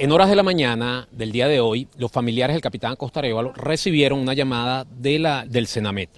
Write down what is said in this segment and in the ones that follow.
En horas de la mañana del día de hoy, los familiares del capitán Costa recibieron una llamada de la, del Senamet,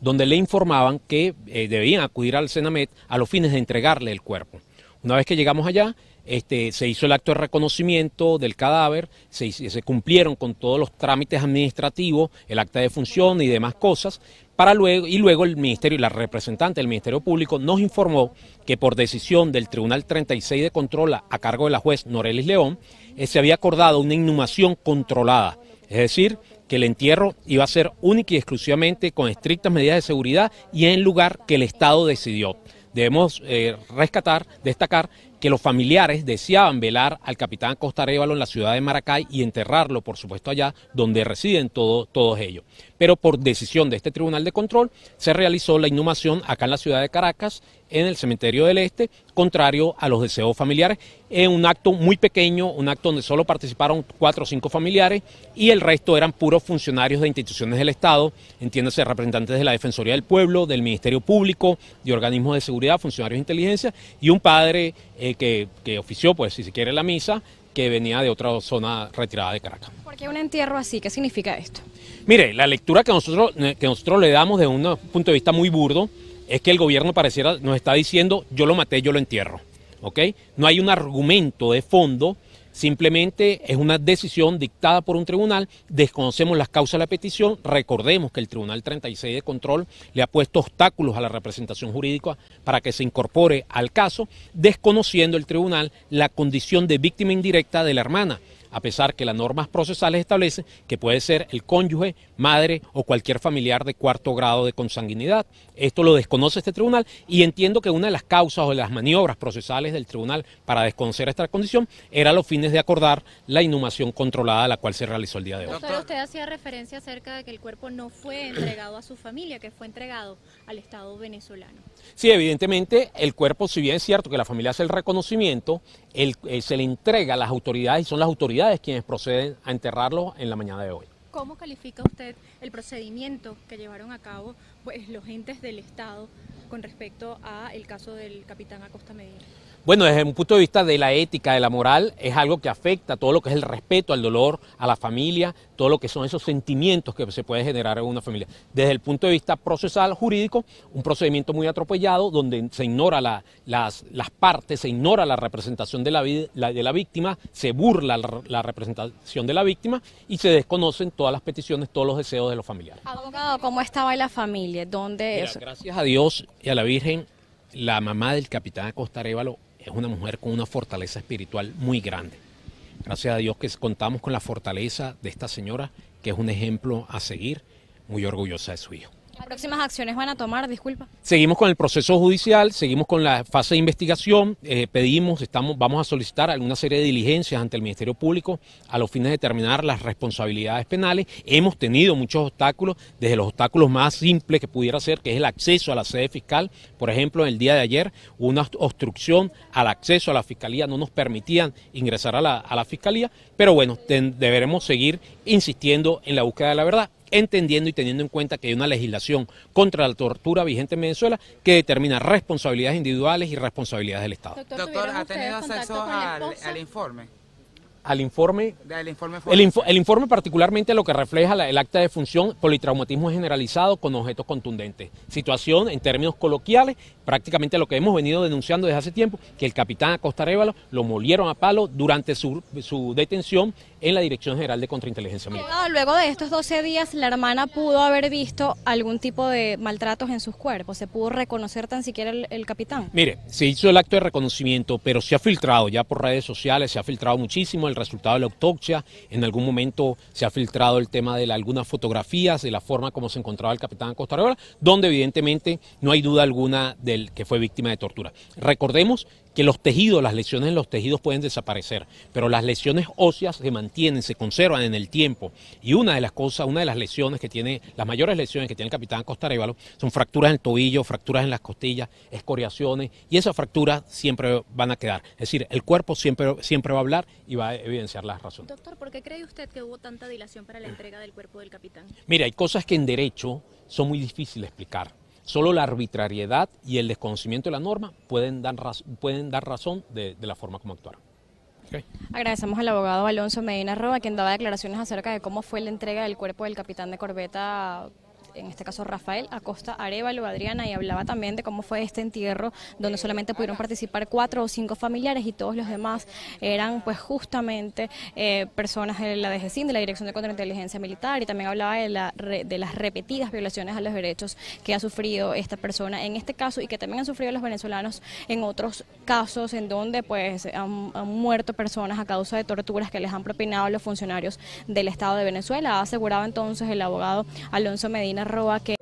donde le informaban que eh, debían acudir al Senamet a los fines de entregarle el cuerpo. Una vez que llegamos allá, este, se hizo el acto de reconocimiento del cadáver, se, cumplieron con todos los trámites administrativos, el acta de función y demás cosas, para luego, y luego el ministerio y la representante del Ministerio Público nos informó que por decisión del Tribunal 36 de Control a cargo de la juez Norelis León, eh, se había acordado una inhumación controlada, es decir, que el entierro iba a ser único y exclusivamente con estrictas medidas de seguridad y en el lugar que el Estado decidió. Debemos eh, rescatar, destacar que los familiares deseaban velar al capitán Costa en la ciudad de Maracay y enterrarlo, por supuesto, allá donde residen todos ellos pero por decisión de este Tribunal de Control se realizó la inhumación acá en la ciudad de Caracas, en el Cementerio del Este, contrario a los deseos familiares, en un acto muy pequeño, un acto donde solo participaron cuatro o cinco familiares y el resto eran puros funcionarios de instituciones del Estado, entiéndase representantes de la Defensoría del Pueblo, del Ministerio Público, de organismos de seguridad, funcionarios de inteligencia y un padre eh, que, que ofició, pues si se quiere, la misa que venía de otra zona retirada de Caracas. ¿Por qué un entierro así? ¿Qué significa esto? Mire, la lectura que nosotros, eh, que nosotros le damos desde un punto de vista muy burdo es que el gobierno pareciera nos está diciendo yo lo maté, yo lo entierro. No hay un argumento de fondo, simplemente es una decisión dictada por un tribunal, desconocemos las causas de la petición, recordemos que el Tribunal 36 de Control le ha puesto obstáculos a la representación jurídica para que se incorpore al caso, desconociendo el tribunal la condición de víctima indirecta de la hermana a pesar que las normas procesales establecen que puede ser el cónyuge, madre o cualquier familiar de cuarto grado de consanguinidad. Esto lo desconoce este tribunal y entiendo que una de las causas o de las maniobras procesales del tribunal para desconocer esta condición era los fines de acordar la inhumación controlada la cual se realizó el día de hoy. usted hacía referencia acerca de que el cuerpo no fue entregado a su familia, que fue entregado al Estado venezolano. Sí, evidentemente el cuerpo, si bien es cierto que la familia hace el reconocimiento, eh, se le entrega a las autoridades y son las autoridades quienes proceden a enterrarlo en la mañana de hoy. ¿Cómo califica usted el procedimiento que llevaron a cabo pues, los entes del Estado con respecto al caso del capitán Acosta Medina? Bueno, desde un punto de vista de la ética, de la moral, es algo que afecta todo lo que es el respeto al dolor, a la familia, todo lo que son esos sentimientos que se puede generar en una familia. Desde el punto de vista procesal, jurídico, un procedimiento muy atropellado donde se ignora las, partes, se ignora la representación de la, víctima, se burla la, representación de la víctima y se desconocen todas las peticiones, todos los deseos de los familiares. Abogado, ¿cómo estaba la familia? ¿Dónde Gracias a Dios y a la Virgen, la mamá del capitán Costa es una mujer con una fortaleza espiritual muy grande. Gracias a Dios que contamos con la fortaleza de esta señora, que es un ejemplo a seguir, muy orgullosa de su hijo. ¿Qué próximas acciones van a tomar? Disculpa. Seguimos con el proceso judicial, seguimos con la fase de investigación, eh, pedimos, estamos, vamos a solicitar alguna serie de diligencias ante el Ministerio Público a los fines de determinar las responsabilidades penales. Hemos tenido muchos obstáculos, desde los obstáculos más simples que pudiera ser, que es el acceso a la sede fiscal. Por ejemplo, el día de ayer hubo una obstrucción al acceso a la fiscalía, no nos permitían ingresar a la, fiscalía, pero bueno, deberemos seguir insistiendo en la búsqueda de la verdad entendiendo y teniendo en cuenta que hay una legislación contra la tortura vigente en Venezuela que determina responsabilidades individuales y responsabilidades del Estado. Doctor, ¿ha tenido acceso al, informe? al informe. El informe, particularmente lo que refleja el acta de función politraumatismo generalizado con objetos contundentes. Situación en términos coloquiales, prácticamente lo que hemos venido denunciando desde hace tiempo, que el capitán Acosta Révalo lo molieron a palo durante su detención en la Dirección General de Contrainteligencia Militar. Luego de estos 12 días, la hermana pudo haber visto algún tipo de maltratos en sus cuerpos. ¿Se pudo reconocer tan siquiera el, capitán? Mire, se hizo el acto de reconocimiento, pero se ha filtrado ya por redes sociales, se ha filtrado muchísimo el resultado de la autopsia. En algún momento se ha filtrado el tema de algunas fotografías, de la forma como se encontraba el capitán Costa Rica, donde evidentemente no hay duda alguna del que fue víctima de tortura. Recordemos que los tejidos, las lesiones en los tejidos pueden desaparecer, pero las lesiones óseas se mantienen, se conservan en el tiempo. Y una de las cosas, una de las lesiones que tiene, las mayores lesiones que tiene el capitán Costa son fracturas en el tobillo, fracturas en las costillas, escoriaciones, y esas fracturas siempre van a quedar. Es decir, el cuerpo siempre, siempre va a hablar y va a evidenciar las razones. Doctor, ¿por qué cree usted que hubo tanta dilación para la entrega del cuerpo del capitán? Mira, hay cosas que en derecho son muy difíciles de explicar. Solo la arbitrariedad y el desconocimiento de la norma pueden dar, pueden dar razón de, la forma como actuaron. Agradecemos al abogado Alonso Medina Roa, quien daba declaraciones acerca de cómo fue la entrega del cuerpo del capitán de corbeta en este caso Rafael Acosta Arevalo, Adriana, y hablaba también de cómo fue este entierro, donde solamente pudieron participar cuatro o cinco familiares y todos los demás eran pues justamente eh, personas de la DGCIN, de la Dirección de Contrainteligencia Militar, y también hablaba de, la, de las repetidas violaciones a los derechos que ha sufrido esta persona en este caso y que también han sufrido los venezolanos en otros casos en donde pues han, han, muerto personas a causa de torturas que les han propinado los funcionarios del Estado de Venezuela. Ha asegurado entonces el abogado Alonso Medina Roa que